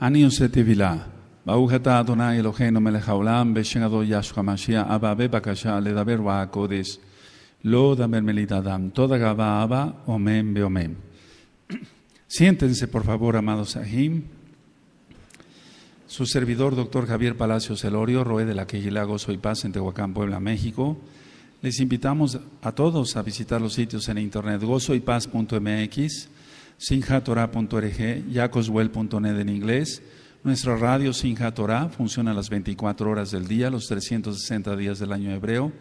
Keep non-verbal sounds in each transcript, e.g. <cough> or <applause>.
Aniosete Vila, dona Adonai, Eloheino, Melejaulam, Beshenado Yashua Mashia, Ababeba, Bakasha, Le Da Berba, Kodes, Loda Mermelita dam, Toda Gaba, omem Omen, Beomem. <clears throat> Siéntense, por favor, amados Ahim. Su servidor, doctor Javier Palacios Elorio, Roe de la Quejilago, Gozo Paz, en Tehuacán, Puebla, México. Les invitamos a todos a visitar los sitios en internet, gozoypaz.mx sinjatora.org, jacoswell.net en inglés. Nuestra radio Sinjatora, funciona las 24 horas del día, los 360 días del año hebreo.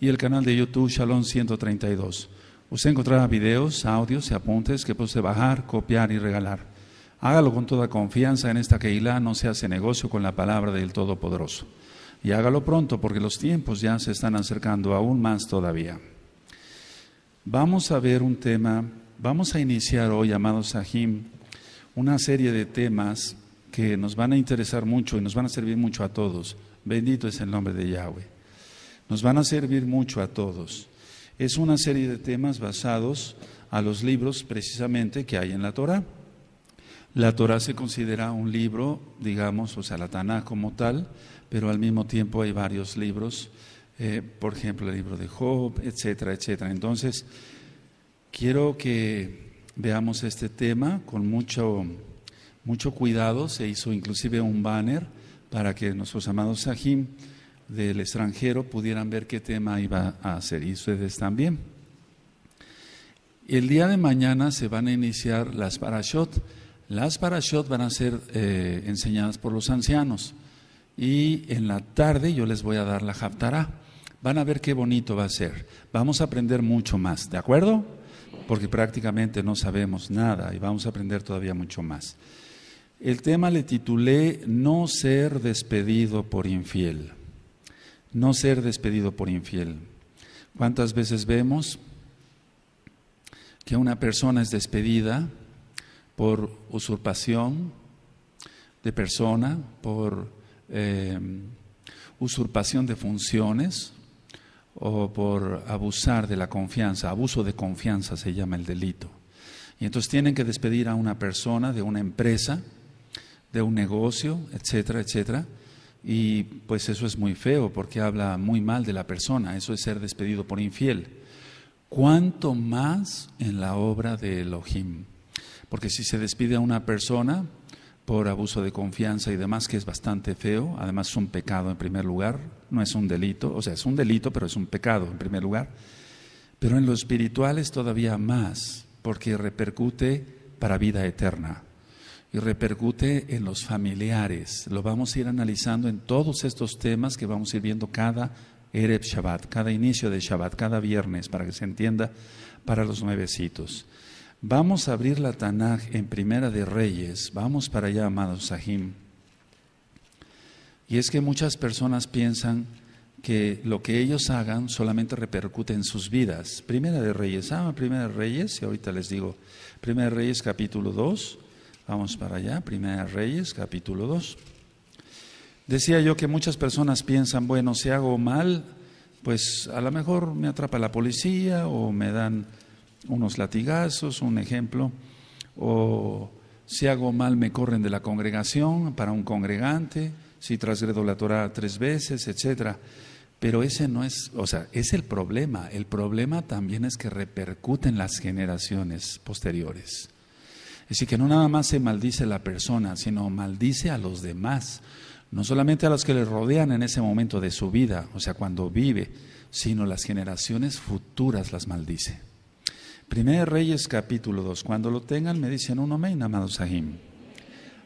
Y el canal de YouTube Shalom 132. Usted encontrará videos, audios y apuntes que puede bajar, copiar y regalar. Hágalo con toda confianza en esta Keilah, no se hace negocio con la palabra del Todopoderoso. Y hágalo pronto porque los tiempos ya se están acercando aún más todavía. Vamos a ver un tema Vamos a iniciar hoy, amados Sahim, una serie de temas que nos van a interesar mucho y nos van a servir mucho a todos. Bendito es el nombre de Yahweh. Nos van a servir mucho a todos. Es una serie de temas basados a los libros precisamente que hay en la Torah. La Torah se considera un libro, digamos, o sea, la Taná como tal, pero al mismo tiempo hay varios libros, eh, por ejemplo, el libro de Job, etcétera, etcétera. Entonces, Quiero que veamos este tema con mucho, mucho cuidado. Se hizo inclusive un banner para que nuestros amados Sahim del extranjero pudieran ver qué tema iba a hacer y ustedes también. El día de mañana se van a iniciar las parashot. Las parashot van a ser eh, enseñadas por los ancianos y en la tarde yo les voy a dar la haftará. Van a ver qué bonito va a ser. Vamos a aprender mucho más, ¿de acuerdo? porque prácticamente no sabemos nada y vamos a aprender todavía mucho más. El tema le titulé No ser despedido por infiel. No ser despedido por infiel. ¿Cuántas veces vemos que una persona es despedida por usurpación de persona, por eh, usurpación de funciones, o por abusar de la confianza, abuso de confianza se llama el delito. Y entonces tienen que despedir a una persona de una empresa, de un negocio, etcétera, etcétera. Y pues eso es muy feo porque habla muy mal de la persona, eso es ser despedido por infiel. Cuanto más en la obra de Elohim? Porque si se despide a una persona, por abuso de confianza y demás, que es bastante feo. Además es un pecado en primer lugar, no es un delito, o sea, es un delito, pero es un pecado en primer lugar. Pero en lo espiritual es todavía más, porque repercute para vida eterna y repercute en los familiares. Lo vamos a ir analizando en todos estos temas que vamos a ir viendo cada Ereb Shabbat, cada inicio de Shabbat, cada viernes, para que se entienda para los nuevecitos. Vamos a abrir la Tanaj en Primera de Reyes. Vamos para allá, amados Sahim. Y es que muchas personas piensan que lo que ellos hagan solamente repercute en sus vidas. Primera de Reyes, ah, Primera de Reyes, y ahorita les digo, Primera de Reyes capítulo 2, vamos para allá, Primera de Reyes capítulo 2. Decía yo que muchas personas piensan, bueno, si hago mal, pues a lo mejor me atrapa la policía o me dan unos latigazos, un ejemplo, o si hago mal me corren de la congregación para un congregante, si transgredo la Torah tres veces, etcétera. Pero ese no es, o sea, es el problema. El problema también es que repercuten las generaciones posteriores. Es decir, que no nada más se maldice la persona, sino maldice a los demás. No solamente a los que le rodean en ese momento de su vida, o sea, cuando vive, sino las generaciones futuras las maldice. 1 Reyes capítulo 2. Cuando lo tengan me dicen un amén, amados Sahim.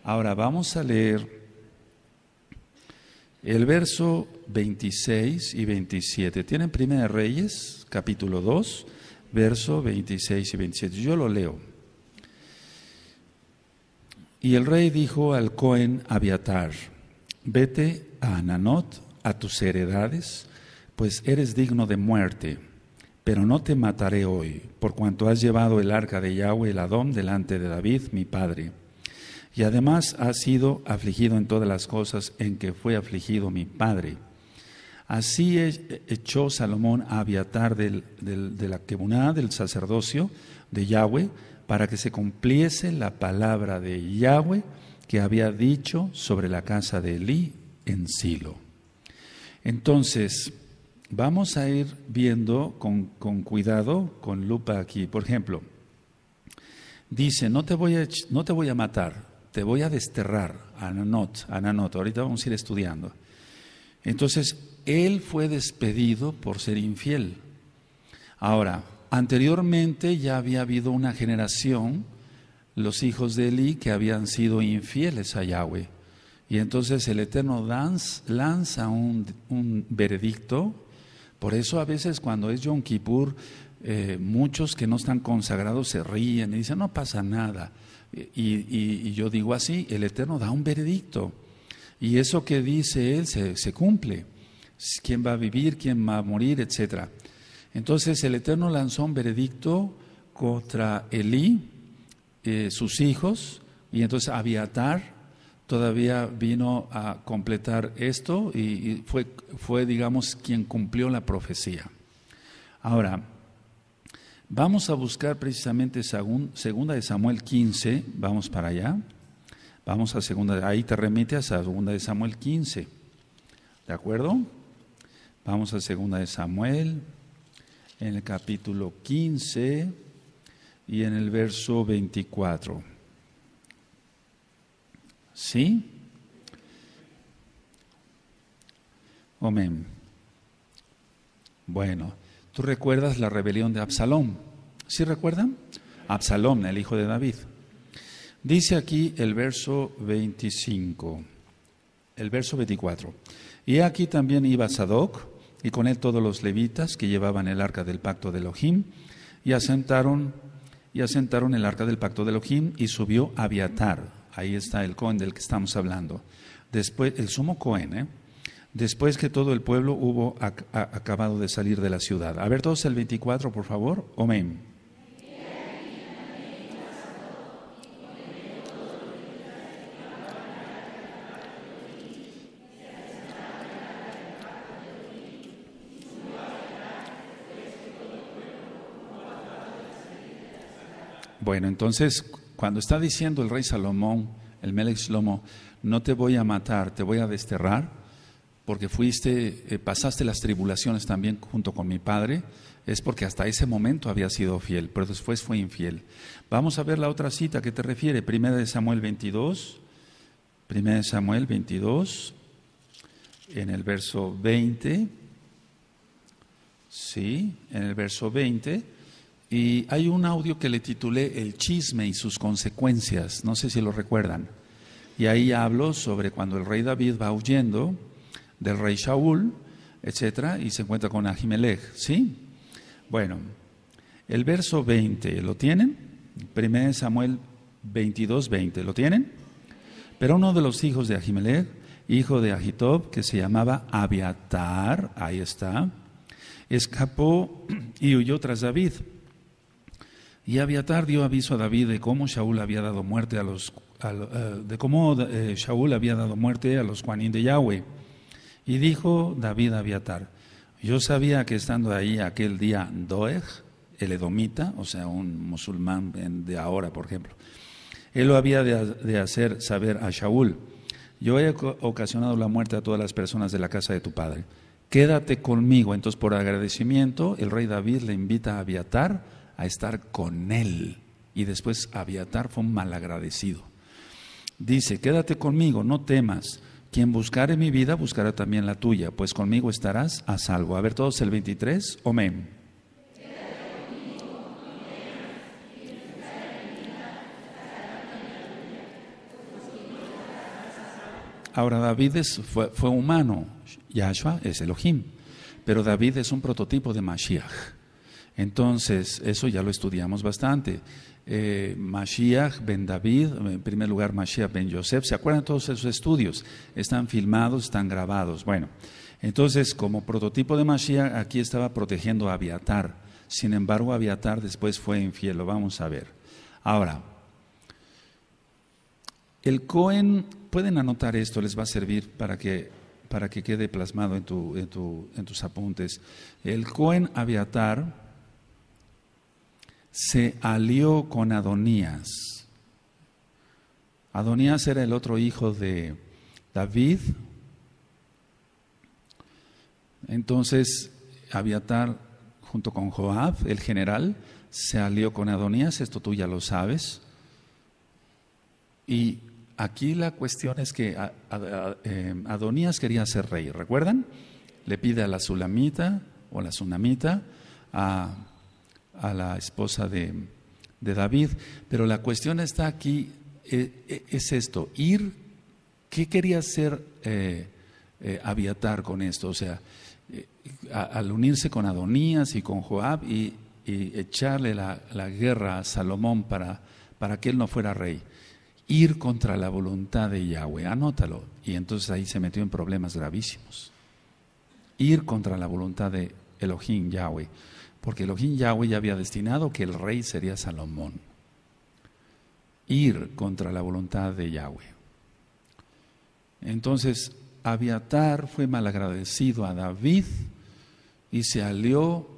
Ahora vamos a leer el verso 26 y 27. ¿Tienen 1 Reyes capítulo 2, verso 26 y 27? Yo lo leo. Y el rey dijo al Cohen Abiatar, vete a Ananot, a tus heredades, pues eres digno de muerte pero no te mataré hoy, por cuanto has llevado el arca de Yahweh, el Adón, delante de David, mi padre. Y además has sido afligido en todas las cosas en que fue afligido mi padre. Así echó Salomón a Abiatar de la quemuná, del sacerdocio de Yahweh, para que se cumpliese la palabra de Yahweh que había dicho sobre la casa de Elí en Silo. Entonces, vamos a ir viendo con, cuidado, con lupa aquí. Por ejemplo, dice, no te voy a, no te voy a matar, te voy a desterrar, Ananot, Ananot, ahorita vamos a ir estudiando. Entonces, él fue despedido por ser infiel. Ahora, anteriormente ya había habido una generación, los hijos de Eli, que habían sido infieles a Yahweh. Y entonces el Eterno lanza un veredicto por eso a veces cuando es Yom Kippur, eh, muchos que no están consagrados se ríen y dicen, no pasa nada. Y, yo digo así, el Eterno da un veredicto. Y eso que dice Él se, cumple. ¿Quién va a vivir? ¿Quién va a morir? Etcétera. Entonces el Eterno lanzó un veredicto contra Elí, eh, sus hijos, y entonces Abiatar, todavía vino a completar esto y, fue, fue, digamos, quien cumplió la profecía. Ahora, vamos a buscar precisamente segunda de Samuel 15, vamos para allá. Vamos a segunda, ahí te remite a segunda de Samuel 15. ¿De acuerdo? Vamos a segunda de Samuel, en el capítulo 15 y en el verso 24. ¿Sí? Amén. Bueno, tú recuerdas la rebelión de Absalom, ¿Sí recuerdan? Absalom, el hijo de David. Dice aquí el verso 25, el verso 24. Y aquí también iba Sadoc, y con él todos los levitas que llevaban el arca del pacto de Elohim, y asentaron, y asentaron el arca del pacto de Elohim, y subió a Abiatar, Ahí está el Cohen del que estamos hablando. Después, el sumo Cohen, ¿eh? después que todo el pueblo hubo acabado de salir de la ciudad. A ver todos el 24, por favor. Omen. Bueno, entonces cuando está diciendo el rey Salomón, el Melech lomo no te voy a matar, te voy a desterrar, porque fuiste, eh, pasaste las tribulaciones también junto con mi padre, es porque hasta ese momento había sido fiel, pero después fue infiel. Vamos a ver la otra cita que te refiere, primera de Samuel 22, primera Samuel 22, en el verso 20, sí, en el verso 20. Y hay un audio que le titulé El chisme y sus consecuencias, no sé si lo recuerdan. Y ahí hablo sobre cuando el rey David va huyendo del rey Shaul, etcétera, y se encuentra con Ahimelech, ¿sí? Bueno, el verso 20, ¿lo tienen? 1 Samuel 22, 20, ¿lo tienen? Pero uno de los hijos de Ahimelech, hijo de Ahitob, que se llamaba Abiatar, ahí está, escapó y huyó tras David y Abiatar dio aviso a David de cómo Shaul había dado muerte a los eh, de cómo eh, había dado muerte a los Juanín de Yahweh. Y dijo David a Abiatar: Yo sabía que estando ahí aquel día Doeg, el edomita, o sea, un musulmán de ahora, por ejemplo, él lo había de, hacer saber a Shaul: Yo he ocasionado la muerte a todas las personas de la casa de tu padre. Quédate conmigo. Entonces, por agradecimiento, el rey David le invita a Abiatar a estar con él. Y después aviatar fue un malagradecido. Dice, quédate conmigo, no temas. Quien buscare mi vida, buscará también la tuya, pues conmigo estarás a salvo. A ver todos el 23, amén. Ahora David es, fue, fue humano, Yahshua es Elohim, pero David es un prototipo de Mashiach. Entonces, eso ya lo estudiamos bastante. Eh, Mashiach ben David, en primer lugar Mashiach ben Yosef, ¿se acuerdan todos esos estudios? Están filmados, están grabados. Bueno, entonces como prototipo de Mashiach aquí estaba protegiendo a Abiatar, sin embargo Abiatar después fue infiel, lo vamos a ver. Ahora, el Cohen, pueden anotar esto, les va a servir para que, para que quede plasmado en, en tus apuntes. El Cohen Abiatar se alió con Adonías. Adonías era el otro hijo de David. Entonces, Abiatar, junto con Joab, el general, se alió con Adonías, esto tú ya lo sabes. Y aquí la cuestión es que eh, Adonías quería ser rey, ¿recuerdan? Le pide a la sulamita o la sunamita a a la esposa de, de David. Pero la cuestión está aquí, eh, eh, es esto, ir, ¿qué quería hacer eh, aviatar con esto? O sea, al unirse con Adonías y con Joab y, echarle la, la, guerra a Salomón para, para que él no fuera rey. Ir contra la voluntad de Yahweh, anótalo. Y entonces ahí se metió en problemas gravísimos. Ir contra la voluntad de Elohim, Yahweh porque Elohim Yahweh ya había destinado que el rey sería Salomón. Ir contra la voluntad de Yahweh. Entonces, Abiatar fue malagradecido a David y se alió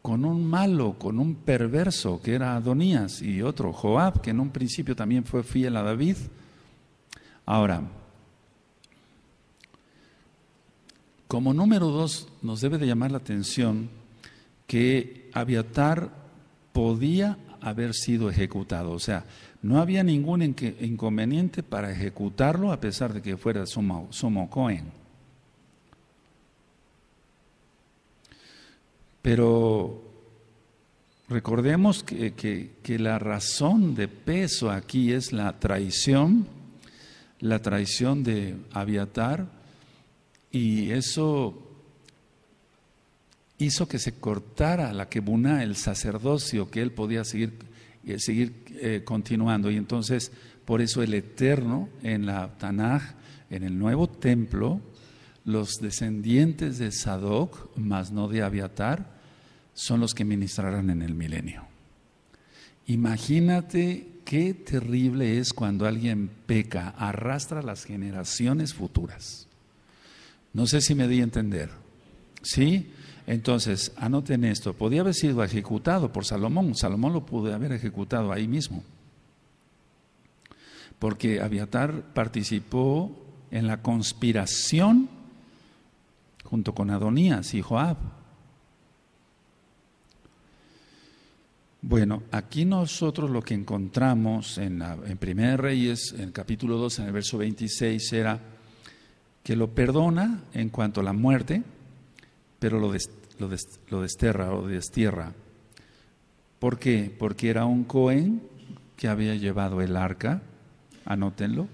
con un malo, con un perverso que era Adonías y otro, Joab, que en un principio también fue fiel a David. Ahora, como número dos, nos debe de llamar la atención que Aviatar podía haber sido ejecutado. O sea, no había ningún inconveniente para ejecutarlo a pesar de que fuera Somo, Cohen. Pero recordemos que, que la razón de peso aquí es la traición, la traición de Aviatar, y eso hizo que se cortara la quebuna, el sacerdocio que él podía seguir, eh, seguir eh, continuando. Y entonces, por eso el Eterno en la Tanaj, en el nuevo templo, los descendientes de Sadoc, más no de Abiatar, son los que ministrarán en el milenio. Imagínate qué terrible es cuando alguien peca, arrastra las generaciones futuras. No sé si me di a entender. ¿Sí? Entonces, anoten esto, podía haber sido ejecutado por Salomón, Salomón lo pudo haber ejecutado ahí mismo, porque Abiatar participó en la conspiración junto con Adonías y Joab. Bueno, aquí nosotros lo que encontramos en, la, en Reyes, en el capítulo 2, en el verso 26, era que lo perdona en cuanto a la muerte, pero lo, lo, desterra o destierra. ¿Por qué? Porque era un Cohen que había llevado el arca, anótenlo.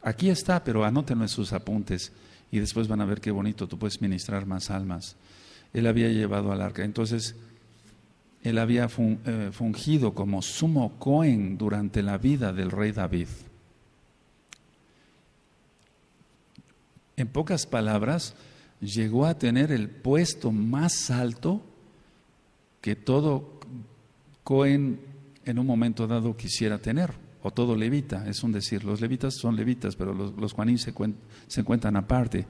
Aquí está, pero anótenlo en sus apuntes y después van a ver qué bonito, tú puedes ministrar más almas. Él había llevado al arca. Entonces, él había eh, fungido como sumo Cohen durante la vida del rey David. En pocas palabras, llegó a tener el puesto más alto que todo Cohen en un momento dado quisiera tener, o todo levita, es un decir, los levitas son levitas, pero los, los Juanín se, cuentan encuentran aparte,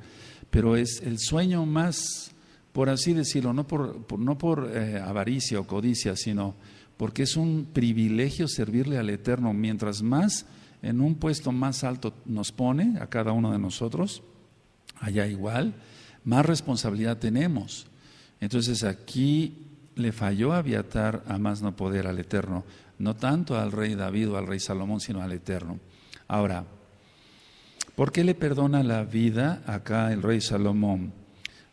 pero es el sueño más, por así decirlo, no por, no por eh, avaricia o codicia, sino porque es un privilegio servirle al Eterno, mientras más en un puesto más alto nos pone a cada uno de nosotros, allá igual, más responsabilidad tenemos. Entonces aquí le falló aviatar a más no poder al Eterno, no tanto al rey David o al rey Salomón, sino al Eterno. Ahora, ¿por qué le perdona la vida acá el rey Salomón?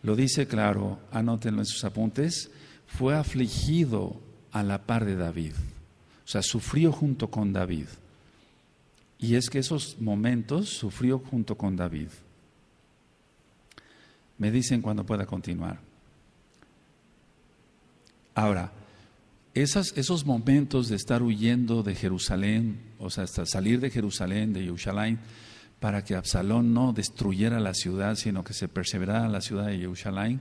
Lo dice claro, anótenlo en sus apuntes, fue afligido a la par de David, o sea, sufrió junto con David. Y es que esos momentos sufrió junto con David. Me dicen cuando pueda continuar. Ahora, esas, esos momentos de estar huyendo de Jerusalén, o sea, hasta salir de Jerusalén, de Yerushalayim, para que Absalón no destruyera la ciudad, sino que se perseverara la ciudad de Yerushalayim,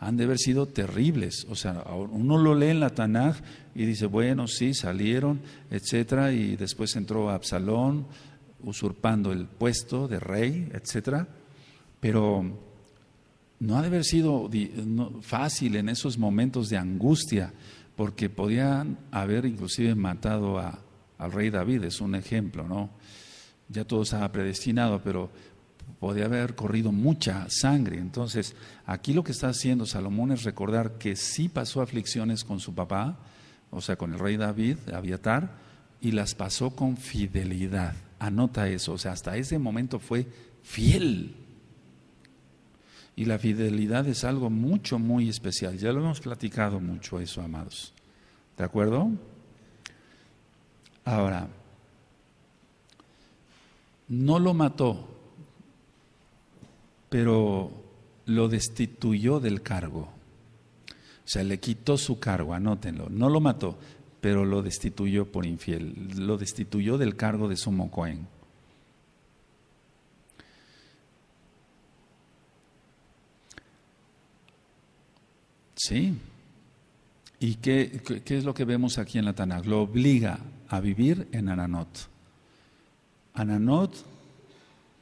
han de haber sido terribles. O sea, uno lo lee en la Tanaj y dice, bueno, sí, salieron, etcétera, y después entró Absalón usurpando el puesto de rey, etcétera. Pero no ha de haber sido fácil en esos momentos de angustia, porque podían haber inclusive matado a, al rey David, es un ejemplo, ¿no? Ya todo estaba predestinado, pero podía haber corrido mucha sangre. Entonces, aquí lo que está haciendo Salomón es recordar que sí pasó aflicciones con su papá, o sea, con el rey David, Abiatar, y las pasó con fidelidad. Anota eso, o sea, hasta ese momento fue fiel y la fidelidad es algo mucho, muy especial. Ya lo hemos platicado mucho eso, amados. ¿De acuerdo? Ahora, no lo mató, pero lo destituyó del cargo. O sea, le quitó su cargo, anótenlo. No lo mató, pero lo destituyó por infiel. Lo destituyó del cargo de sumo cohen. Sí. ¿Y qué, es lo que vemos aquí en la Tanakh? Lo obliga a vivir en Ananot. Ananot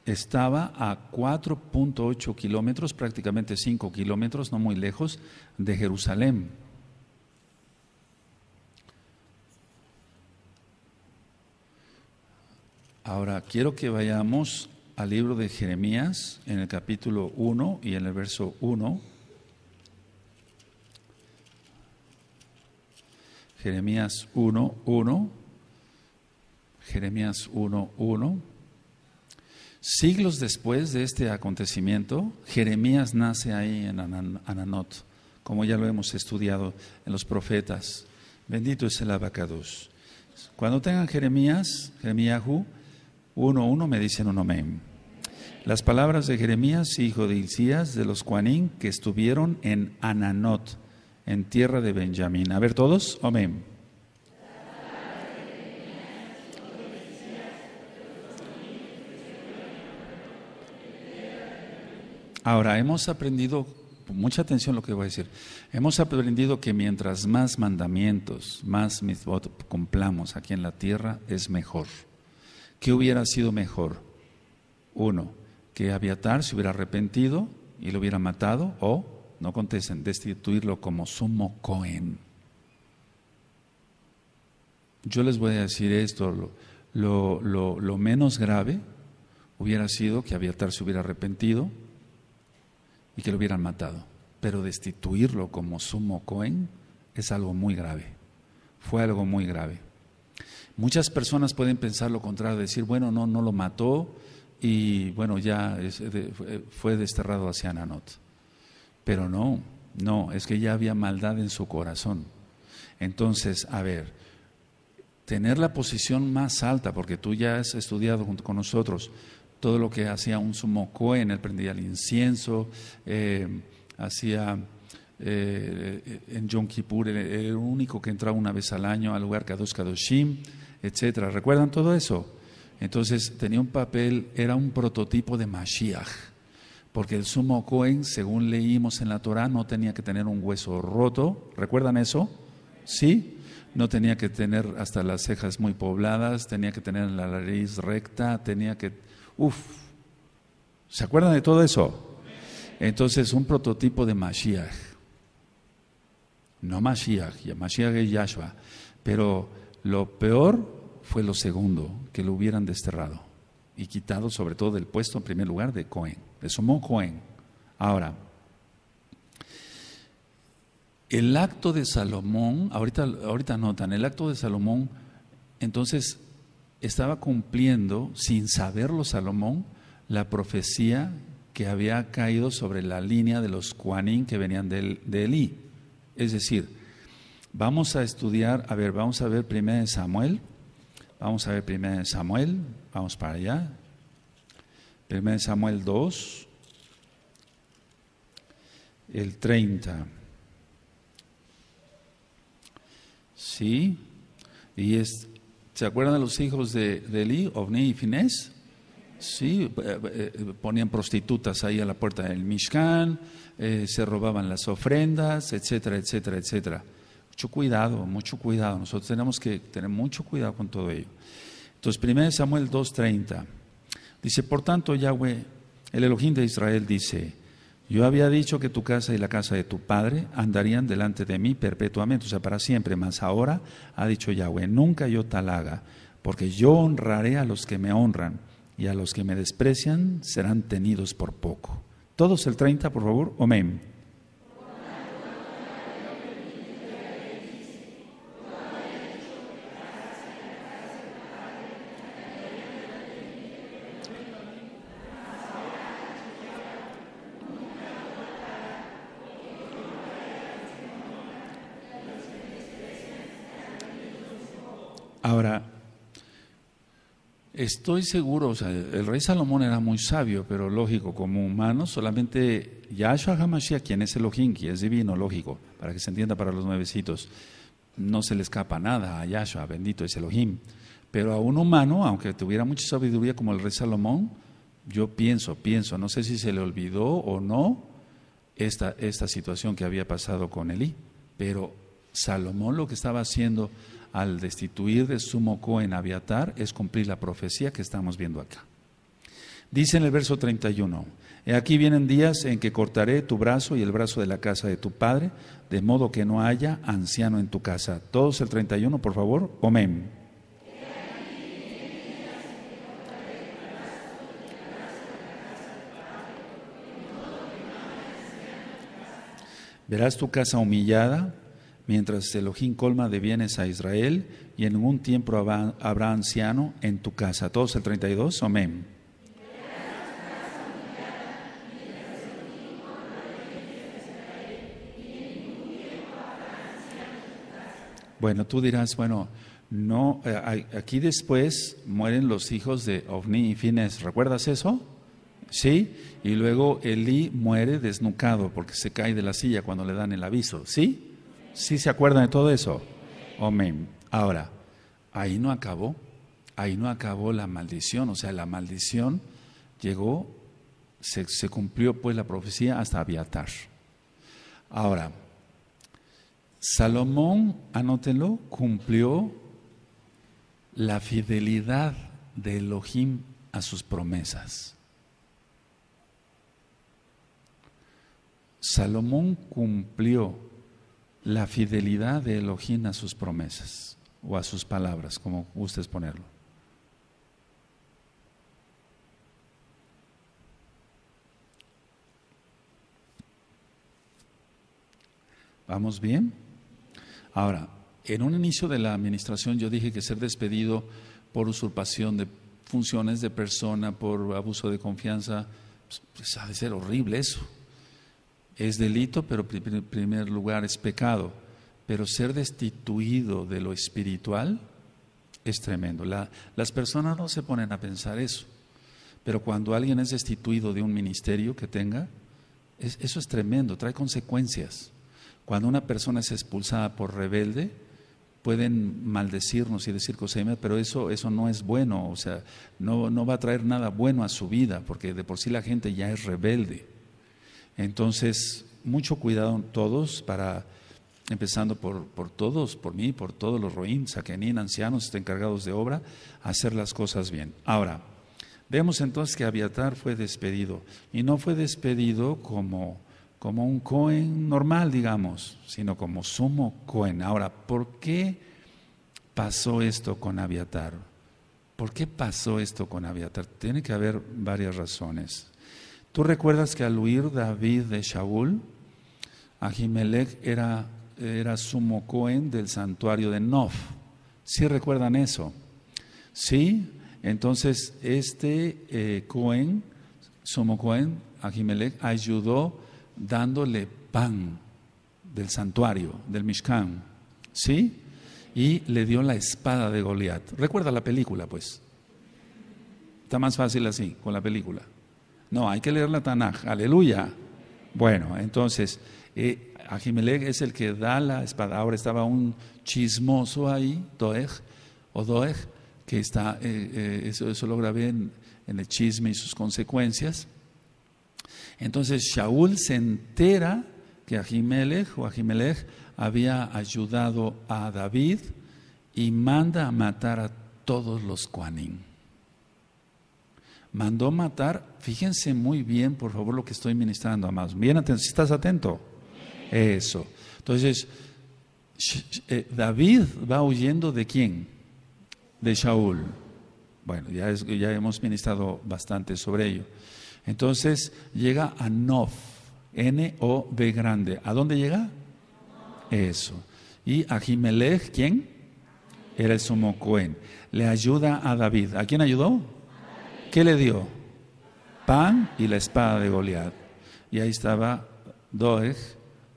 estaba a 4.8 kilómetros, prácticamente 5 kilómetros, no muy lejos, de Jerusalén. Ahora, quiero que vayamos al libro de Jeremías, en el capítulo 1 y en el verso 1 Jeremías 1.1, Jeremías 1.1, Siglos después de este acontecimiento, Jeremías nace ahí en Ananot, como ya lo hemos estudiado en los profetas. Bendito es el abacados. Cuando tengan Jeremías, Jeremías 1.1 me dicen un amén. Las palabras de Jeremías, hijo de Isías, de los Juanín, que estuvieron en Ananot en tierra de Benjamín. A ver todos, amén. Ahora, hemos aprendido, mucha atención lo que voy a decir, hemos aprendido que mientras más mandamientos, más mitzvot cumplamos aquí en la tierra, es mejor. ¿Qué hubiera sido mejor? Uno, que Aviatar se hubiera arrepentido y lo hubiera matado, o no contesten, destituirlo como sumo Cohen. Yo les voy a decir esto, lo, menos grave hubiera sido que Abiatar se hubiera arrepentido y que lo hubieran matado, pero destituirlo como sumo Cohen es algo muy grave, fue algo muy grave. Muchas personas pueden pensar lo contrario, decir, bueno, no, no lo mató y bueno, ya fue desterrado hacia Ananot. Pero no, no, es que ya había maldad en su corazón. Entonces, a ver, tener la posición más alta, porque tú ya has estudiado junto con nosotros todo lo que hacía un sumo en él prendía el incienso, eh, hacía eh, en Yom Kippur, el, el único que entraba una vez al año al lugar Kadosh Kadoshim, etcétera. ¿Recuerdan todo eso? Entonces tenía un papel, era un prototipo de Mashiach porque el sumo Cohen, según leímos en la Torá, no tenía que tener un hueso roto. ¿Recuerdan eso? Sí. No tenía que tener hasta las cejas muy pobladas, tenía que tener la nariz recta, tenía que... Uf. ¿Se acuerdan de todo eso? Entonces, un prototipo de Mashiach. No Mashiach, Mashiach es Yahshua. Pero lo peor fue lo segundo, que lo hubieran desterrado y quitado sobre todo del puesto en primer lugar de Cohen de Somón Ahora, el acto de Salomón, ahorita, ahorita notan, el acto de Salomón, entonces estaba cumpliendo, sin saberlo Salomón, la profecía que había caído sobre la línea de los Juanín que venían de, de Elí. Es decir, vamos a estudiar, a ver, vamos a ver primero Samuel, vamos a ver primero Samuel, vamos para allá, 1 Samuel 2, el 30. ¿Sí? Y ¿Se acuerdan de los hijos de, de Eli, Ovni y Finés? Sí, eh, eh, ponían prostitutas ahí a la puerta del Mishkan, eh, se robaban las ofrendas, etcétera, etcétera, etcétera. Mucho cuidado, mucho cuidado. Nosotros tenemos que tener mucho cuidado con todo ello. Entonces, 1 Samuel 2, 30 Dice, por tanto, Yahweh, el Elohim de Israel, dice, yo había dicho que tu casa y la casa de tu padre andarían delante de mí perpetuamente, o sea, para siempre, mas ahora ha dicho Yahweh, nunca yo tal haga, porque yo honraré a los que me honran y a los que me desprecian serán tenidos por poco. Todos el 30, por favor, amén. estoy seguro, o sea, el rey Salomón era muy sabio, pero lógico, como humano, solamente Yahshua HaMashiach, quien es Elohim, quien es divino, lógico, para que se entienda para los nuevecitos, no se le escapa nada a Yahshua, bendito es Elohim. Pero a un humano, aunque tuviera mucha sabiduría como el rey Salomón, yo pienso, pienso, no sé si se le olvidó o no esta, esta situación que había pasado con Elí, pero Salomón lo que estaba haciendo al destituir de su moco en Abiatar es cumplir la profecía que estamos viendo acá. Dice en el verso 31, He aquí vienen días en que cortaré tu brazo y el brazo de la casa de tu padre, de modo que no haya anciano en tu casa. Todos el 31, por favor, omen. Verás tu casa humillada, mientras Elohim colma de bienes a Israel, y en un tiempo habrá anciano en tu casa. Todos el 32, amén. Bueno, tú dirás, bueno, no, eh, aquí después mueren los hijos de Ovni y Fines, ¿recuerdas eso? ¿Sí? Y luego Eli muere desnucado porque se cae de la silla cuando le dan el aviso, ¿sí? ¿Sí se acuerdan de todo eso? Amén. Ahora, ahí no acabó, ahí no acabó la maldición, o sea, la maldición llegó, se, cumplió pues la profecía hasta Abiatar. Ahora, Salomón, anótenlo, cumplió la fidelidad de Elohim a sus promesas. Salomón cumplió la fidelidad de Elohim a sus promesas o a sus palabras, como gustes ponerlo. ¿Vamos bien? Ahora, en un inicio de la administración yo dije que ser despedido por usurpación de funciones de persona, por abuso de confianza, pues, pues ha de ser horrible eso. Es delito, pero en primer lugar es pecado. Pero ser destituido de lo espiritual es tremendo. las personas no se ponen a pensar eso. Pero cuando alguien es destituido de un ministerio que tenga, eso es tremendo, trae consecuencias. Cuando una persona es expulsada por rebelde, pueden maldecirnos y decir cosas, pero eso, no es bueno, o sea, no va a traer nada bueno a su vida, porque de por sí la gente ya es rebelde. Entonces, mucho cuidado todos para, empezando por, por todos, por mí, por todos los roín, saquenín, ancianos, encargados de obra, hacer las cosas bien. Ahora, vemos entonces que aviatar fue despedido, y no fue despedido como, como un cohen normal, digamos, sino como sumo cohen. Ahora, ¿por qué pasó esto con aviatar ¿Por qué pasó esto con aviatar Tiene que haber varias razones. Tú recuerdas que al huir David de Shaul, Ahimelech era, era sumo cohen del santuario de Nof. ¿Sí recuerdan eso? ¿Sí? Entonces, este eh, Cohen, sumo Cohen, Ahimelech, ayudó dándole pan del santuario, del Mishkan. ¿Sí? Y le dio la espada de Goliat. Recuerda la película, pues. Está más fácil así, con la película. No, hay que leer la Tanaj. Aleluya. Bueno, entonces, eh, Ahimelech es el que da la espada. Ahora estaba un chismoso ahí, Doeg, o Doeg, que está, eh, eh, eso, eso, lo grabé en, el chisme y sus consecuencias. Entonces Shaul se entera que Ahimelech o Ahimelech había ayudado a David y manda a matar a todos los Quanim mandó matar, fíjense muy bien, por favor, lo que estoy ministrando, amados. Bien atento, si estás atento. Eso. Entonces, eh, David va huyendo de quién? De Shaul. Bueno, ya, ya hemos ministrado bastante sobre ello. Entonces llega a Nof, N-O-B grande. ¿A dónde llega? Eso. Y a Jimelech, ¿quién? Era el sumo Cohen. Le ayuda a David. ¿A quién ayudó? ¿qué le dio? Pan y la espada de Goliat. Y ahí estaba Doeg,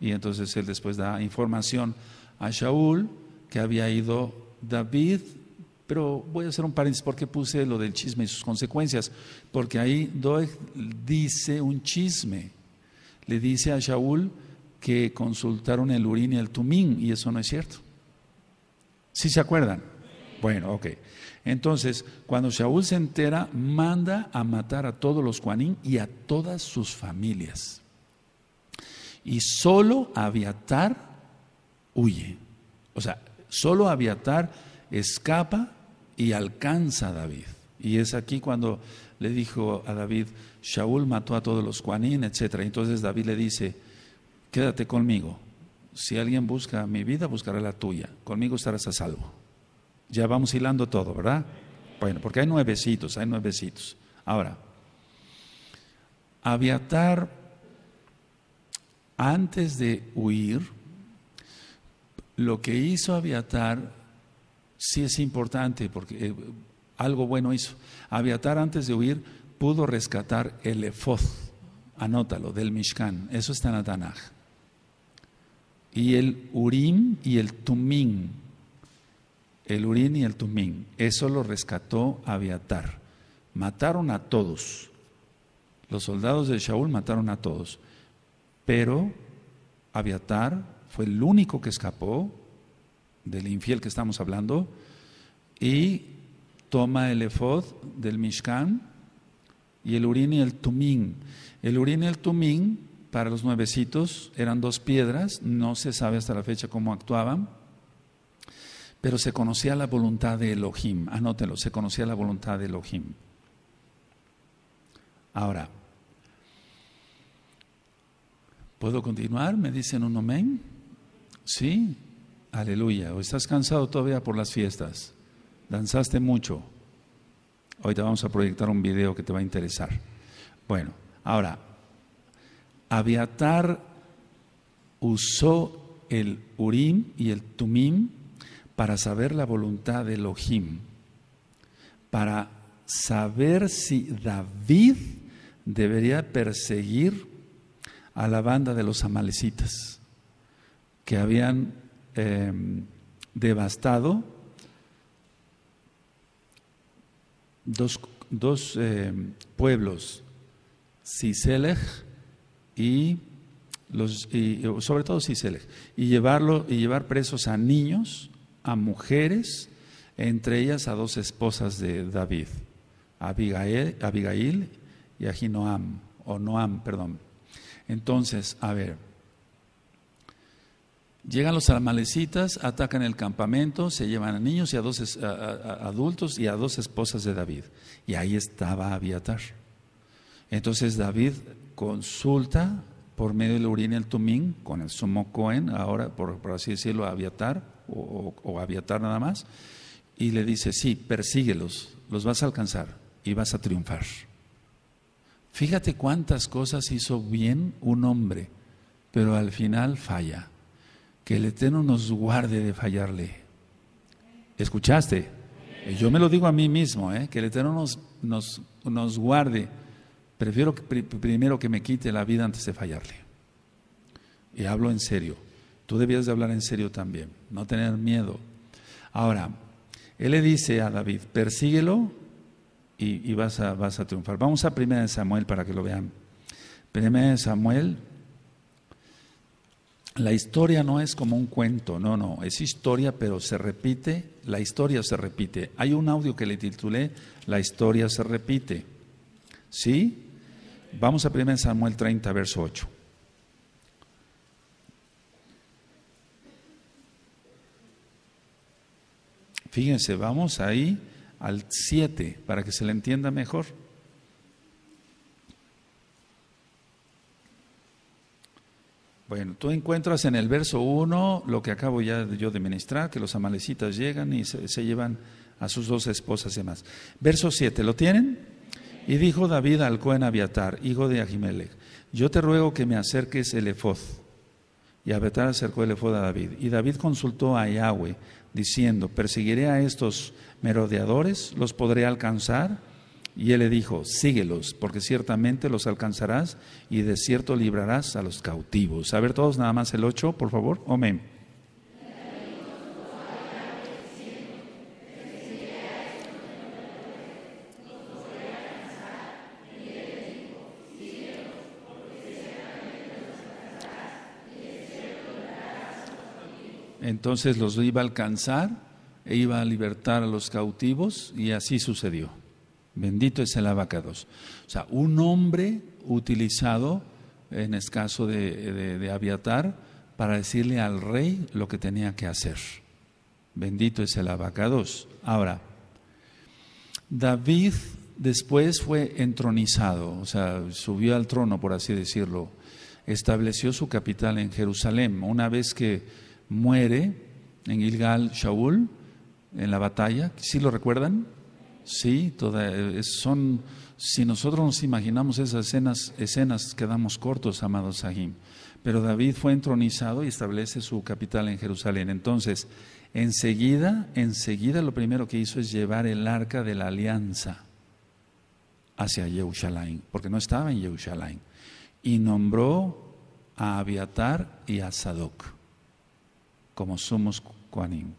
y entonces él después da información a Shaul que había ido David, pero voy a hacer un paréntesis porque puse lo del chisme y sus consecuencias, porque ahí Doeg dice un chisme, le dice a Shaul que consultaron el Urín y el Tumín, y eso no es cierto. ¿Sí se acuerdan? Bueno, ok. Entonces, cuando Shaul se entera, manda a matar a todos los cuanín y a todas sus familias. Y solo Aviatar huye. O sea, solo Aviatar escapa y alcanza a David. Y es aquí cuando le dijo a David, Shaul mató a todos los Juanín, etc. Entonces David le dice, quédate conmigo. Si alguien busca mi vida, buscará la tuya. Conmigo estarás a salvo. Ya vamos hilando todo, ¿verdad? Bueno, porque hay nuevecitos, hay nuevecitos. Ahora, Aviatar, antes de huir, lo que hizo Aviatar sí es importante porque eh, algo bueno hizo. Aviatar antes de huir pudo rescatar el efoz, anótalo, del Mishkan, eso está en Atanaj. Y el Urim y el Tumim, el Urín y el Tumín. Eso lo rescató Aviatar, Mataron a todos. Los soldados de Shaul mataron a todos. Pero Aviatar fue el único que escapó del infiel que estamos hablando y toma el efod del Mishkan y el Urín y el Tumín. El Urín y el Tumín para los nuevecitos eran dos piedras, no se sabe hasta la fecha cómo actuaban pero se conocía la voluntad de Elohim. Anótelo, se conocía la voluntad de Elohim. Ahora, ¿puedo continuar? Me dicen un amén. Sí, aleluya. ¿O estás cansado todavía por las fiestas? Danzaste mucho. Ahorita vamos a proyectar un video que te va a interesar. Bueno, ahora, Aviatar usó el Urim y el Tumim para saber la voluntad de Elohim, para saber si David debería perseguir a la banda de los amalecitas que habían em, devastado dos, em, pueblos, Siselech y, los, y sobre todo Siselech, y, llevarlo, y llevar presos a niños a mujeres, entre ellas a dos esposas de David, Abigail, y a Ginoam, o Noam, perdón. Entonces, a ver, llegan los amalecitas, atacan el campamento, se llevan a niños y a dos adultos y a dos esposas de David. Y ahí estaba Abiatar. Entonces David consulta por medio del la orina el Tumín con el sumo Cohen, ahora por, por así decirlo, Abiatar o, Aviatar nada más, y le dice, sí, persíguelos, los vas a alcanzar y vas a triunfar. Fíjate cuántas cosas hizo bien un hombre, pero al final falla. Que el Eterno nos guarde de fallarle. ¿Escuchaste? Yo me lo digo a mí mismo, ¿eh? que el Eterno nos, nos, guarde. Prefiero primero que me quite la vida antes de fallarle. Y hablo en serio. Tú debías de hablar en serio también, no tener miedo. Ahora, él le dice a David, persíguelo y, vas, a, vas a triunfar. Vamos a 1 Samuel para que lo vean. 1 Samuel, la historia no es como un cuento, no, no, es historia, pero se repite, la historia se repite. Hay un audio que le titulé La historia se repite. ¿Sí? Vamos a 1 Samuel 30, verso 8. Fíjense, vamos ahí al 7 para que se le entienda mejor. Bueno, tú encuentras en el verso 1 lo que acabo ya yo de ministrar, que los amalecitas llegan y se, llevan a sus dos esposas y demás. Verso 7, ¿lo tienen? Y dijo David al Cohen Abiatar, hijo de Ahimelech, yo te ruego que me acerques el efod. Y Abetar acercó el fue a David. Y David consultó a Yahweh, diciendo, ¿perseguiré a estos merodeadores? ¿Los podré alcanzar? Y él le dijo, síguelos, porque ciertamente los alcanzarás y de cierto librarás a los cautivos. A ver todos nada más el ocho, por favor. Amén. entonces los iba a alcanzar e iba a libertar a los cautivos y así sucedió. Bendito es el abacados. O sea, un hombre utilizado, en el caso de, Aviatar, para decirle al rey lo que tenía que hacer. Bendito es el abacados. Ahora, David después fue entronizado, o sea, subió al trono, por así decirlo. Estableció su capital en Jerusalén. Una vez que muere en Gilgal Shaul, en la batalla. ¿Sí lo recuerdan? Sí, son, si nosotros nos imaginamos esas escenas, escenas quedamos cortos, amados Sahim. Pero David fue entronizado y establece su capital en Jerusalén. Entonces, enseguida, enseguida lo primero que hizo es llevar el arca de la alianza hacia Jerusalén, porque no estaba en Jerusalén. Y nombró a Abiatar y a Sadoc como somos Kuanim,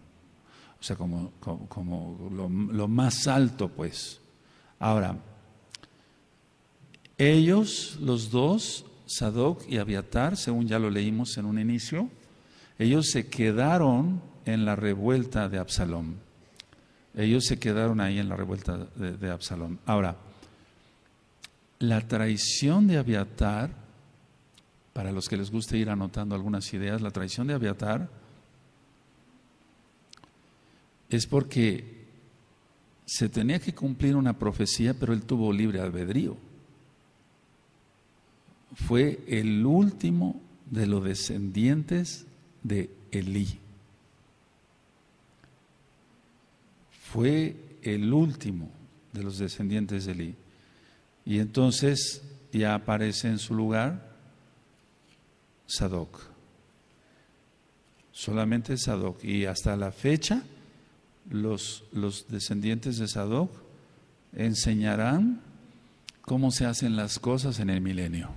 o sea, como, como, lo, más alto, pues. Ahora, ellos, los dos, Sadoc y Abiatar, según ya lo leímos en un inicio, ellos se quedaron en la revuelta de Absalom. Ellos se quedaron ahí en la revuelta de, de Absalom. Ahora, la traición de Abiatar, para los que les guste ir anotando algunas ideas, la traición de Abiatar es porque se tenía que cumplir una profecía, pero él tuvo libre albedrío. Fue el último de los descendientes de Elí. Fue el último de los descendientes de Elí. Y entonces ya aparece en su lugar Sadoc. Solamente Sadoc. Y hasta la fecha los, descendientes de Sadoc enseñarán cómo se hacen las cosas en el milenio.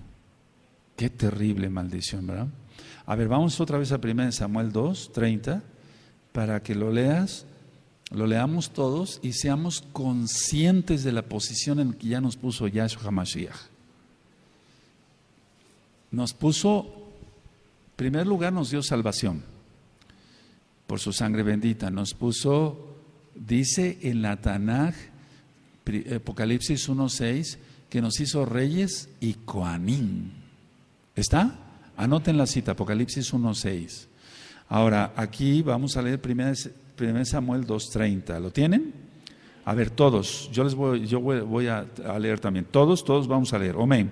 Qué terrible maldición, ¿verdad? A ver, vamos otra vez a 1 Samuel 2, 30, para que lo leas, lo leamos todos y seamos conscientes de la posición en que ya nos puso Yahshua Hamashiach. Nos puso, en primer lugar, nos dio salvación por su sangre bendita. Nos puso, dice en la Tanaj, Apocalipsis 1.6, que nos hizo reyes y coanín. ¿Está? Anoten la cita, Apocalipsis 1.6. Ahora, aquí vamos a leer 1 Samuel 2.30. ¿Lo tienen? A ver, todos. Yo les voy, yo voy, a, leer también. Todos, todos vamos a leer. Amén.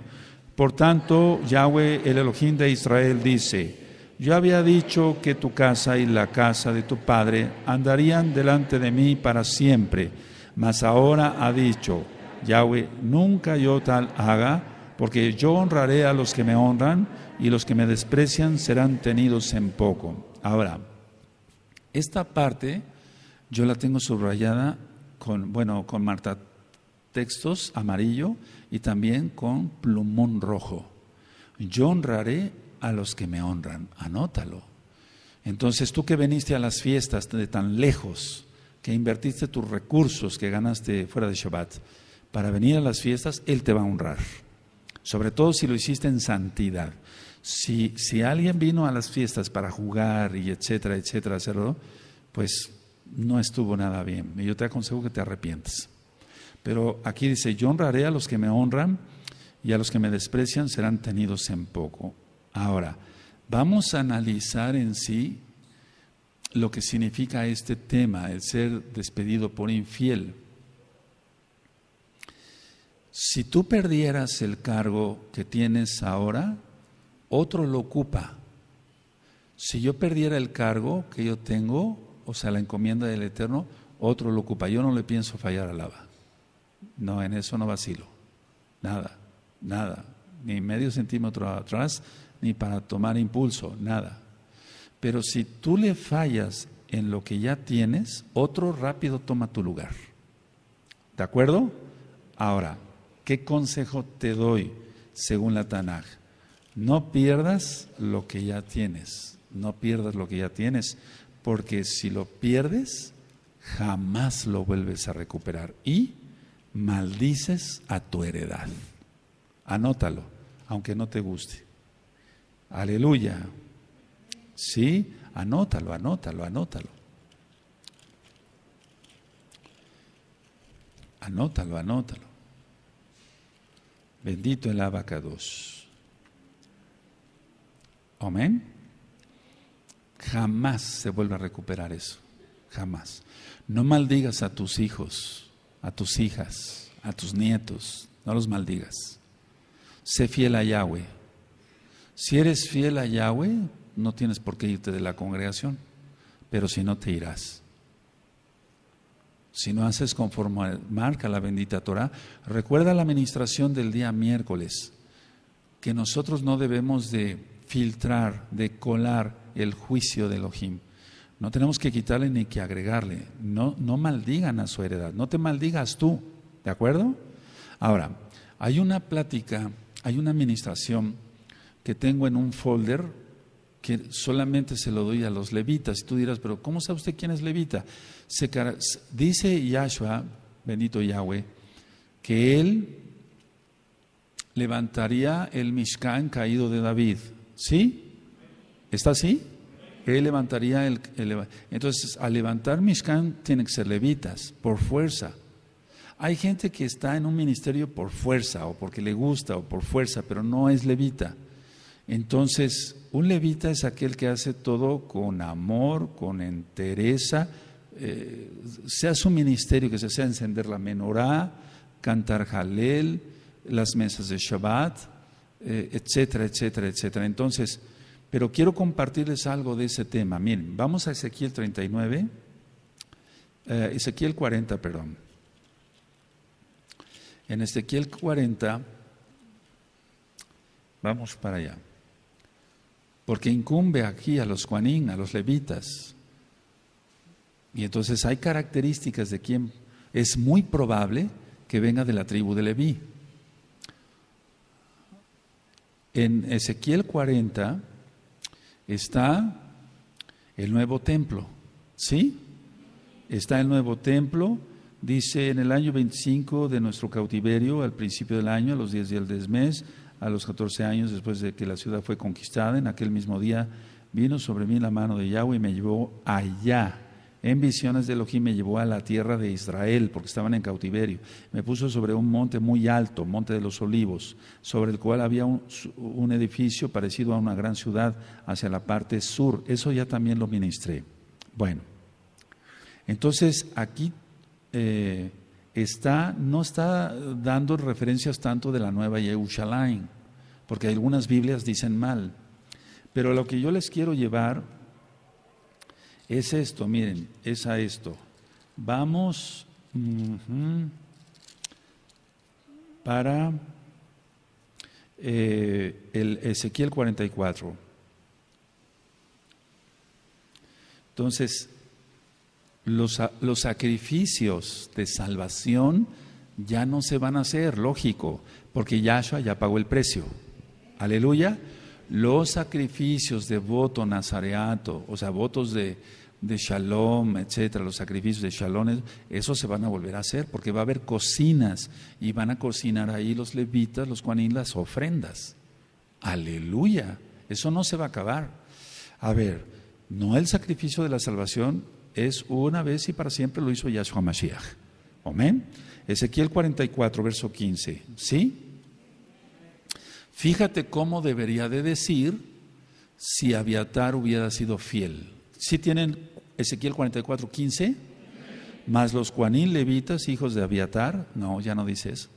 Por tanto, Yahweh, el Elohim de Israel, dice, yo había dicho que tu casa y la casa de tu padre andarían delante de mí para siempre, mas ahora ha dicho, Yahweh, nunca yo tal haga, porque yo honraré a los que me honran y los que me desprecian serán tenidos en poco. Ahora, esta parte yo la tengo subrayada con, bueno, con Marta textos amarillo y también con plumón rojo. Yo honraré a los que me honran. Anótalo. Entonces tú que viniste a las fiestas de tan lejos, que invertiste tus recursos que ganaste fuera de Shabbat, para venir a las fiestas, Él te va a honrar. Sobre todo si lo hiciste en santidad. Si, si alguien vino a las fiestas para jugar y etcétera, etcétera, hacerlo, pues no estuvo nada bien. Y yo te aconsejo que te arrepientes. Pero aquí dice, yo honraré a los que me honran y a los que me desprecian serán tenidos en poco. Ahora, vamos a analizar en sí lo que significa este tema, el ser despedido por infiel. Si tú perdieras el cargo que tienes ahora, otro lo ocupa. Si yo perdiera el cargo que yo tengo, o sea, la encomienda del Eterno, otro lo ocupa. Yo no le pienso fallar a Lava. No, en eso no vacilo. Nada, nada. Ni medio centímetro atrás, ni para tomar impulso, nada. Pero si tú le fallas en lo que ya tienes, otro rápido toma tu lugar. ¿De acuerdo? Ahora, ¿qué consejo te doy según la Tanaj? No pierdas lo que ya tienes, no pierdas lo que ya tienes, porque si lo pierdes, jamás lo vuelves a recuperar y maldices a tu heredad. Anótalo, aunque no te guste. Aleluya. ¿Sí? Anótalo, anótalo, anótalo. Anótalo, anótalo. Bendito el abacados. Amén. Jamás se vuelve a recuperar eso. Jamás. No maldigas a tus hijos, a tus hijas, a tus nietos. No los maldigas. Sé fiel a Yahweh. Si eres fiel a Yahweh, no tienes por qué irte de la congregación, pero si no te irás. Si no haces conforme marca la bendita Torah, recuerda la administración del día miércoles, que nosotros no debemos de filtrar, de colar el juicio de Elohim. No tenemos que quitarle ni que agregarle. No, no maldigan a su heredad. No te maldigas tú. ¿De acuerdo? Ahora, hay una plática, hay una administración que tengo en un folder que solamente se lo doy a los levitas. y Tú dirás, pero ¿cómo sabe usted quién es levita? dice Yahshua, bendito Yahweh, que él levantaría el Mishkan caído de David. ¿Sí? ¿Está así? Él levantaría el, Entonces, al levantar Mishkan, tiene que ser levitas, por fuerza. Hay gente que está en un ministerio por fuerza, o porque le gusta, o por fuerza, pero no es levita. Entonces, un levita es aquel que hace todo con amor, con entereza, eh, sea su ministerio, que se sea encender la menorá, cantar jalel, las mesas de Shabbat, eh, etcétera, etcétera, etcétera. Entonces, pero quiero compartirles algo de ese tema. Miren, vamos a Ezequiel 39, eh, Ezequiel 40, perdón. En Ezequiel 40, vamos para allá porque incumbe aquí a los Juanín, a los levitas. Y entonces hay características de quien es muy probable que venga de la tribu de Leví. En Ezequiel 40 está el nuevo templo, ¿sí? Está el nuevo templo, dice en el año 25 de nuestro cautiverio, al principio del año, a los 10 días del mes, a los 14 años después de que la ciudad fue conquistada. En aquel mismo día vino sobre mí la mano de Yahweh y me llevó allá. En visiones de Elohim me llevó a la tierra de Israel, porque estaban en cautiverio. Me puso sobre un monte muy alto, Monte de los Olivos, sobre el cual había un, edificio parecido a una gran ciudad hacia la parte sur. Eso ya también lo ministré. Bueno, entonces aquí eh, está, no está dando referencias tanto de la nueva Yerushalayim, porque algunas Biblias dicen mal. Pero lo que yo les quiero llevar es esto, miren, es a esto. Vamos para eh, el Ezequiel 44. Entonces, los, sacrificios de salvación ya no se van a hacer, lógico, porque Yahshua ya pagó el precio. Aleluya. Los sacrificios de voto nazareato, o sea, votos de, shalom, etcétera, los sacrificios de shalom, eso se van a volver a hacer porque va a haber cocinas y van a cocinar ahí los levitas, los cuanín, las ofrendas. Aleluya, eso no se va a acabar. A ver, no el sacrificio de la salvación es una vez y para siempre lo hizo Yahshua Mashiach. Amén. Ezequiel 44, verso 15. ¿Sí? Fíjate cómo debería de decir si Abiatar hubiera sido fiel. si tienen Ezequiel 44, 15? Más los Juanín levitas, hijos de Abiatar. No, ya no dice eso.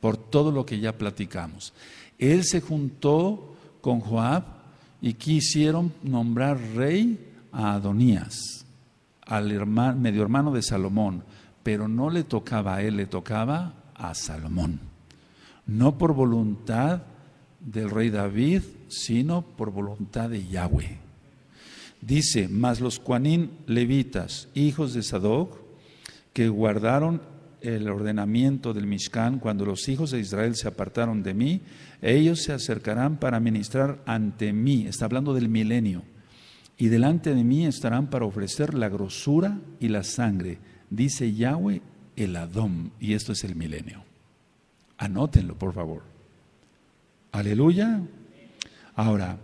Por todo lo que ya platicamos. Él se juntó con Joab y quisieron nombrar rey a Adonías, al medio hermano de Salomón, pero no le tocaba a él, le tocaba a Salomón. No por voluntad del rey David, sino por voluntad de Yahweh. Dice, mas los cuanín levitas, hijos de Sadoc, que guardaron el ordenamiento del Mishkan, cuando los hijos de Israel se apartaron de mí, ellos se acercarán para ministrar ante mí. Está hablando del milenio y delante de mí estarán para ofrecer la grosura y la sangre, dice Yahweh el Adón, y esto es el milenio. Anótenlo, por favor. Aleluya. Ahora,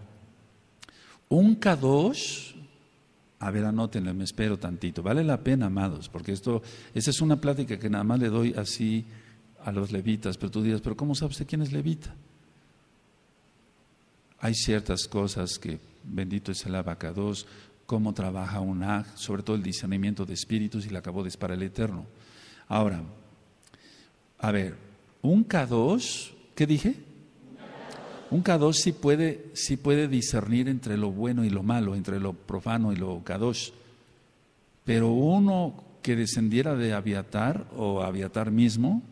un Kadosh, a ver, anótenlo, me espero tantito. Vale la pena, amados, porque esto, esa es una plática que nada más le doy así a los levitas, pero tú dirás, pero ¿cómo sabe usted quién es levita? Hay ciertas cosas que bendito es el abacados, cómo trabaja un aj, sobre todo el discernimiento de espíritus y la de para el eterno. Ahora, a ver, un K2, ¿qué dije? Un K2 sí puede, sí puede discernir entre lo bueno y lo malo, entre lo profano y lo K2. Pero uno que descendiera de Aviatar o Aviatar mismo,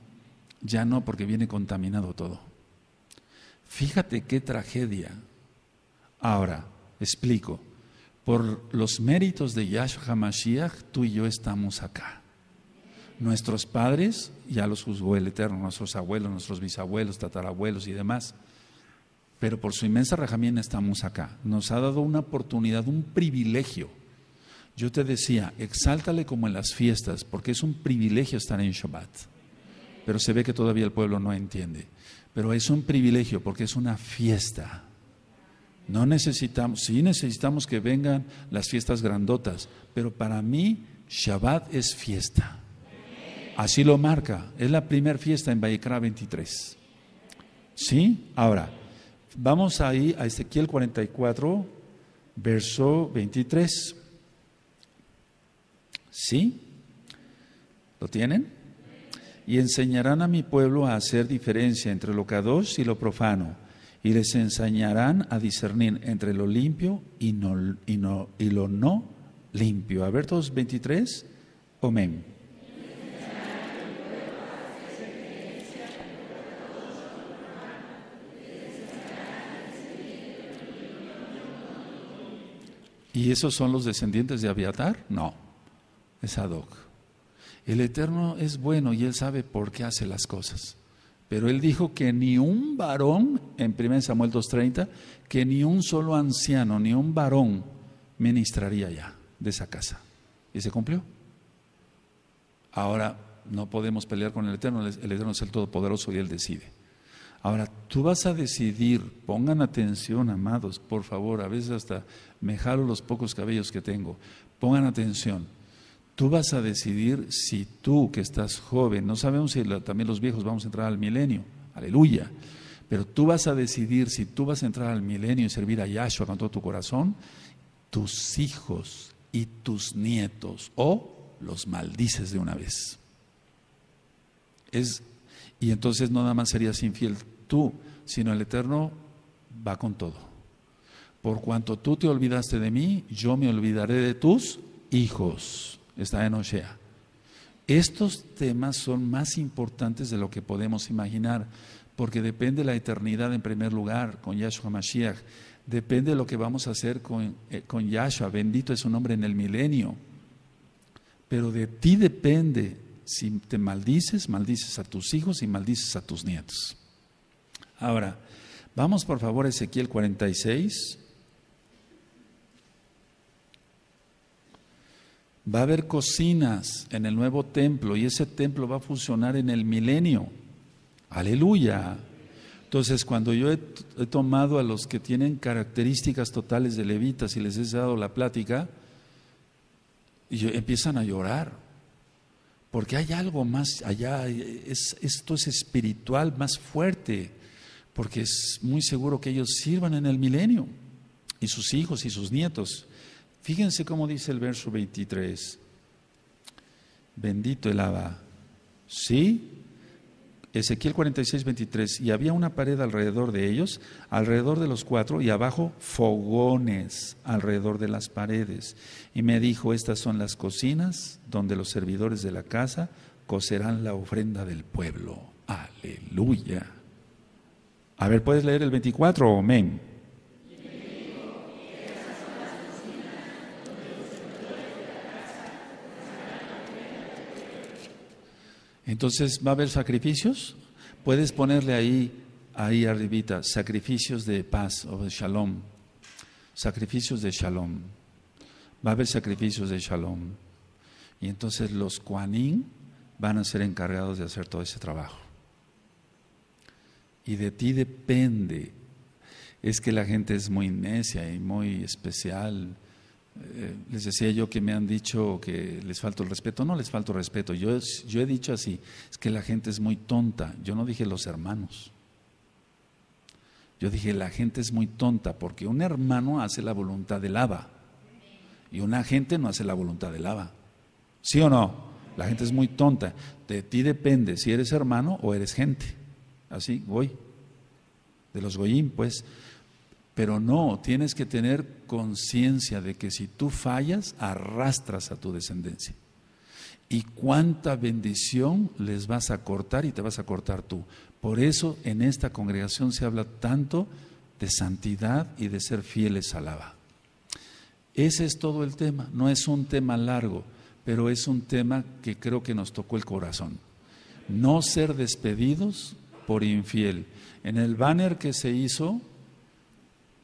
ya no, porque viene contaminado todo. Fíjate qué tragedia. Ahora, Explico. Por los méritos de Yahshua HaMashiach, tú y yo estamos acá. Nuestros padres ya los juzgó el Eterno, nuestros abuelos, nuestros bisabuelos, tatarabuelos y demás. Pero por su inmensa rajamien estamos acá. Nos ha dado una oportunidad, un privilegio. Yo te decía, exáltale como en las fiestas, porque es un privilegio estar en Shabbat. Pero se ve que todavía el pueblo no entiende. Pero es un privilegio porque es una fiesta. No necesitamos, sí necesitamos que vengan las fiestas grandotas, pero para mí Shabbat es fiesta. Así lo marca, es la primera fiesta en Vallecra 23. ¿Sí? Ahora, vamos ahí a Ezequiel 44, verso 23. ¿Sí? ¿Lo tienen? Y enseñarán a mi pueblo a hacer diferencia entre lo cados y lo profano y les enseñarán a discernir entre lo limpio y, lo no limpio. A ver 23, ¿Y esos son los descendientes de Abiatar? No, es Adoc. El Eterno es bueno y Él sabe por qué hace las cosas. Pero él dijo que ni un varón, en 1 Samuel 2.30, que ni un solo anciano, ni un varón ministraría ya de esa casa. Y se cumplió. Ahora no podemos pelear con el Eterno, el Eterno es el Todopoderoso y Él decide. Ahora, tú vas a decidir, pongan atención, amados, por favor, a veces hasta me jalo los pocos cabellos que tengo, pongan atención Tú vas a decidir si tú que estás joven, no sabemos si también los viejos vamos a entrar al milenio, aleluya, pero tú vas a decidir si tú vas a entrar al milenio y servir a Yahshua con todo tu corazón, tus hijos y tus nietos, o los maldices de una vez. Es, y entonces no nada más serías infiel tú, sino el Eterno va con todo. Por cuanto tú te olvidaste de mí, yo me olvidaré de tus hijos está en Osea. Estos temas son más importantes de lo que podemos imaginar, porque depende la eternidad en primer lugar con Yahshua Mashiach, depende lo que vamos a hacer con, eh, con Yahshua, bendito es su nombre en el milenio. Pero de ti depende si te maldices, maldices a tus hijos y maldices a tus nietos. Ahora, vamos por favor a Ezequiel 46. Va a haber cocinas en el nuevo templo y ese templo va a funcionar en el milenio. Aleluya. Entonces, cuando yo he, tomado a los que tienen características totales de levitas y les he dado la plática, y empiezan a llorar, porque hay algo más allá, es, esto es espiritual más fuerte, porque es muy seguro que ellos sirvan en el milenio, y sus hijos y sus nietos. Fíjense cómo dice el verso 23. Bendito el Abba. ¿Sí? Ezequiel 46, 23. Y había una pared alrededor de ellos, alrededor de los cuatro, y abajo fogones alrededor de las paredes. Y me dijo, estas son las cocinas donde los servidores de la casa cocerán la ofrenda del pueblo. Aleluya. A ver, ¿puedes leer el 24? Amén. Entonces, ¿va a haber sacrificios? Puedes ponerle ahí, ahí arribita, sacrificios de paz o de shalom. Sacrificios de shalom. Va a haber sacrificios de shalom. Y entonces los Kuanin van a ser encargados de hacer todo ese trabajo. Y de ti depende. Es que la gente es muy necia y muy especial eh, les decía yo que me han dicho que les falto el respeto. No les falta el respeto. Yo, he dicho así, es que la gente es muy tonta. Yo no dije los hermanos. Yo dije, la gente es muy tonta porque un hermano hace la voluntad del lava y una gente no hace la voluntad del lava ¿Sí o no? La gente es muy tonta. De ti depende si eres hermano o eres gente. Así, voy. De los Goyim, pues. Pero no, tienes que tener conciencia de que si tú fallas, arrastras a tu descendencia. Y cuánta bendición les vas a cortar y te vas a cortar tú. Por eso en esta congregación se habla tanto de santidad y de ser fieles a la Ese es todo el tema. No es un tema largo, pero es un tema que creo que nos tocó el corazón. No ser despedidos por infiel. En el banner que se hizo,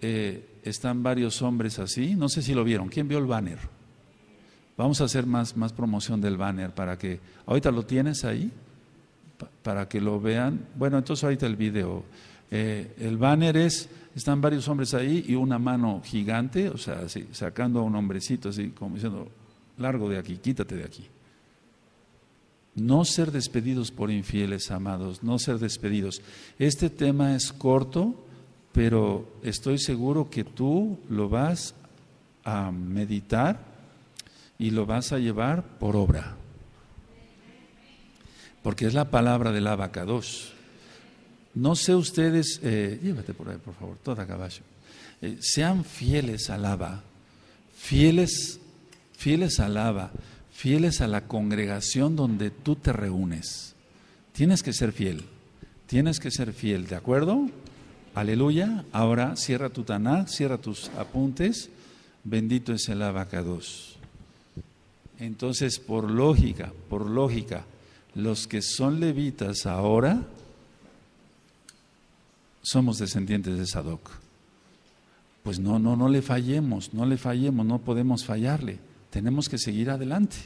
eh, están varios hombres así. No sé si lo vieron. ¿Quién vio el banner? Vamos a hacer más, más promoción del banner para que... Ahorita lo tienes ahí, para que lo vean. Bueno, entonces ahorita el video. Eh, el banner es, están varios hombres ahí y una mano gigante, o sea, así, sacando a un hombrecito así, como diciendo, largo de aquí, quítate de aquí. No ser despedidos por infieles, amados, no ser despedidos. Este tema es corto, pero estoy seguro que tú lo vas a meditar y lo vas a llevar por obra. Porque es la palabra del 2 No sé ustedes, eh, llévate por ahí, por favor, toda caballo. Eh, sean fieles al Abba, fieles, fieles al Lava, fieles a la congregación donde tú te reúnes. Tienes que ser fiel, tienes que ser fiel, ¿de acuerdo? Aleluya. Ahora cierra tu taná, cierra tus apuntes. Bendito es el abacados. Entonces, por lógica, por lógica, los que son levitas ahora somos descendientes de Sadoc. Pues no, no, no le fallemos, no le fallemos, no podemos fallarle. Tenemos que seguir adelante.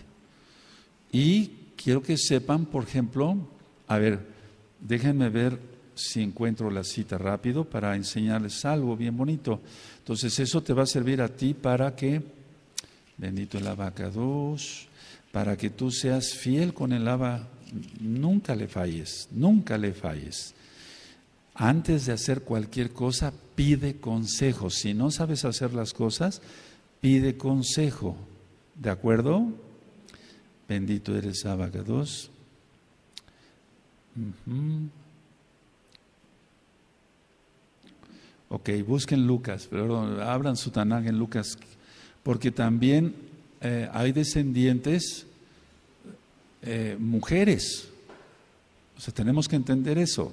Y quiero que sepan, por ejemplo, a ver, déjenme ver si encuentro la cita rápido, para enseñarles algo bien bonito. Entonces eso te va a servir a ti para que, bendito el abacados, para que tú seas fiel con el abacados nunca le falles, nunca le falles. Antes de hacer cualquier cosa, pide consejo. Si no sabes hacer las cosas, pide consejo. ¿De acuerdo? Bendito eres, Abacados. Ok, busquen Lucas, pero abran su Tanaj en Lucas, porque también eh, hay descendientes eh, mujeres. O sea, tenemos que entender eso.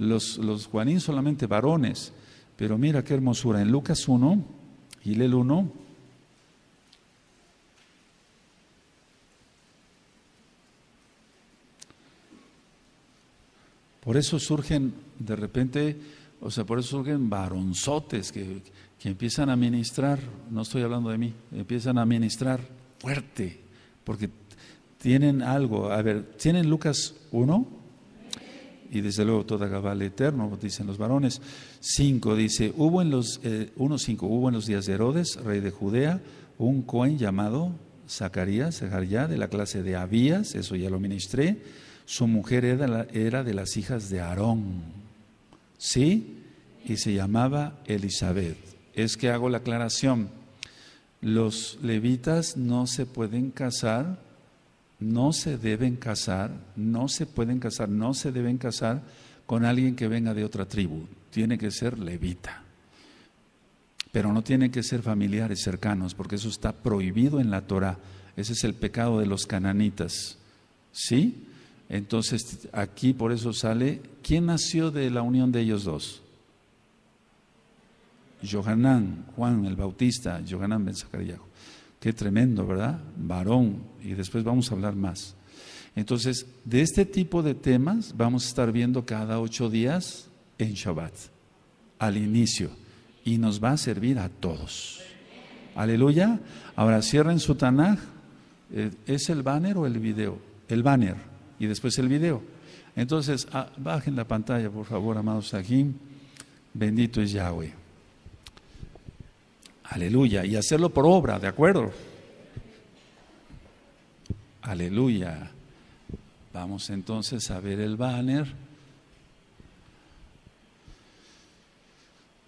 Los, los Juanín solamente varones, pero mira qué hermosura. En Lucas 1, Gilel 1, por eso surgen de repente o sea, por eso surgen varonzotes que, que empiezan a ministrar, no estoy hablando de mí, empiezan a ministrar fuerte, porque tienen algo. A ver, ¿tienen Lucas 1? Y desde luego toda cabal eterno, dicen los varones. 5 dice, hubo en los, eh, uno hubo en los días de Herodes, rey de Judea, un cohen llamado Zacarías, de la clase de Abías, eso ya lo ministré, su mujer era, era de las hijas de Aarón ¿sí? Y se llamaba Elizabeth. Es que hago la aclaración. Los levitas no se pueden casar, no se deben casar, no se pueden casar, no se deben casar con alguien que venga de otra tribu. Tiene que ser levita. Pero no tienen que ser familiares cercanos, porque eso está prohibido en la Torah. Ese es el pecado de los cananitas. ¿Sí? Entonces, aquí por eso sale, ¿quién nació de la unión de ellos dos? Johanán, Juan el Bautista, Johanán ben Zacarías. Qué tremendo, ¿verdad? Varón. Y después vamos a hablar más. Entonces, de este tipo de temas vamos a estar viendo cada ocho días en Shabbat, al inicio. Y nos va a servir a todos. Aleluya. Ahora cierren su Tanaj. Eh, ¿Es el banner o el video? El banner y después el video. Entonces, ah, bajen la pantalla, por favor, amados aquí. Bendito es Yahweh. Aleluya. Y hacerlo por obra, ¿de acuerdo? Aleluya. Vamos entonces a ver el banner.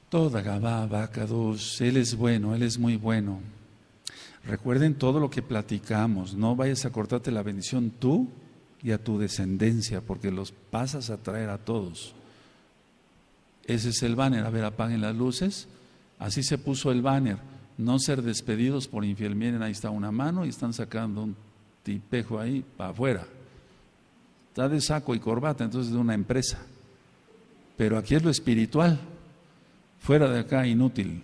Toda Gabá, dos Él es bueno, Él es muy bueno. Recuerden todo lo que platicamos. No vayas a cortarte la bendición tú y a tu descendencia, porque los pasas a traer a todos. Ese es el banner. A ver, apaguen las luces. Así se puso el banner. No ser despedidos por infiel. Miren, ahí está una mano y están sacando un tipejo ahí para afuera. Está de saco y corbata, entonces de una empresa. Pero aquí es lo espiritual. Fuera de acá, inútil.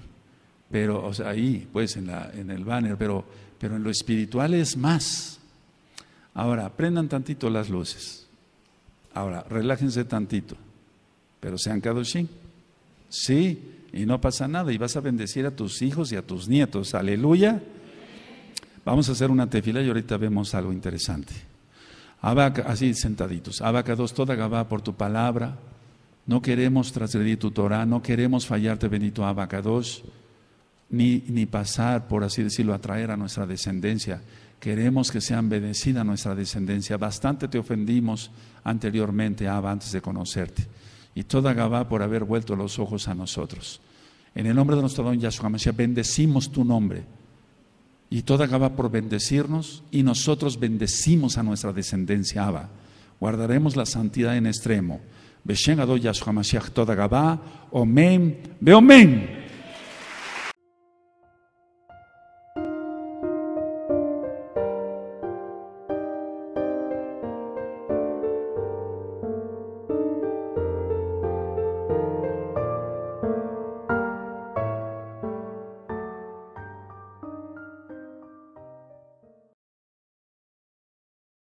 Pero, o sea, ahí, pues, en, la, en el banner. Pero, pero en lo espiritual es más. Ahora, prendan tantito las luces. Ahora, relájense tantito, pero sean kadoshim. Sí, y no pasa nada, y vas a bendecir a tus hijos y a tus nietos. Aleluya. Vamos a hacer una tefila y ahorita vemos algo interesante. Abaca, así sentaditos. Abacados, toda Gabá por tu palabra. No queremos transgredir tu Torah, no queremos fallarte, bendito Abacados, ni, ni pasar, por así decirlo, a traer a nuestra descendencia Queremos que sean bendecida nuestra descendencia. Bastante te ofendimos anteriormente, Abba, antes de conocerte. Y toda Gabá por haber vuelto los ojos a nosotros. En el nombre de nuestro don Yahshua Mashiach, bendecimos tu nombre. Y toda Gabá por bendecirnos, y nosotros bendecimos a nuestra descendencia, Abba. Guardaremos la santidad en extremo. Beshen Yahshua Mashiach, toda Gabá. Omen, ve